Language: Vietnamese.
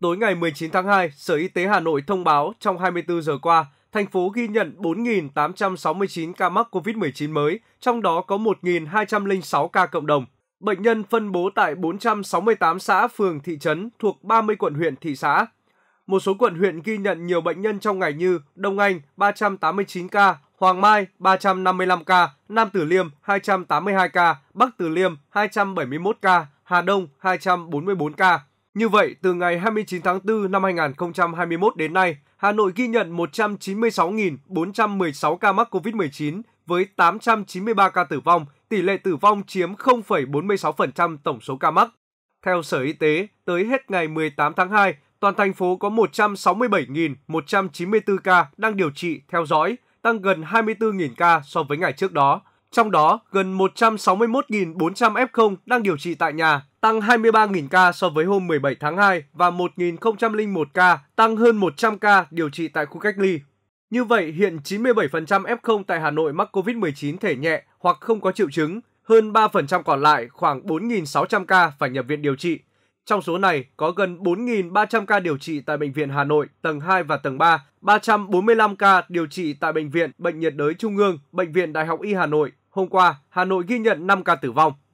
Tối ngày 19 tháng 2, Sở Y tế Hà Nội thông báo trong 24 giờ qua, thành phố ghi nhận 4.869 ca mắc COVID-19 mới, trong đó có 1.206 ca cộng đồng. Bệnh nhân phân bố tại 468 xã, phường, thị trấn thuộc 30 quận huyện, thị xã. Một số quận huyện ghi nhận nhiều bệnh nhân trong ngày như Đông Anh 389 ca, Hoàng Mai 355 ca, Nam Tử Liêm 282 ca, Bắc Tử Liêm 271 ca, Hà Đông 244 ca. Như vậy, từ ngày 29 tháng 4 năm 2021 đến nay, Hà Nội ghi nhận 196.416 ca mắc COVID-19 với 893 ca tử vong, tỷ lệ tử vong chiếm 0,46% tổng số ca mắc. Theo Sở Y tế, tới hết ngày 18 tháng 2, toàn thành phố có 167.194 ca đang điều trị theo dõi, tăng gần 24.000 ca so với ngày trước đó. Trong đó, gần 161.400 F0 đang điều trị tại nhà, tăng 23.000 ca so với hôm 17 tháng 2 và 1.001 ca, tăng hơn 100 ca điều trị tại khu cách ly. Như vậy, hiện 97% F0 tại Hà Nội mắc COVID-19 thể nhẹ hoặc không có triệu chứng, hơn 3% còn lại khoảng 4.600 ca phải nhập viện điều trị, trong số này có gần 4.300 ca điều trị tại Bệnh viện Hà Nội tầng 2 và tầng 3, 345 ca điều trị tại Bệnh viện Bệnh nhiệt đới Trung ương, Bệnh viện Đại học Y Hà Nội. Hôm qua, Hà Nội ghi nhận 5 ca tử vong.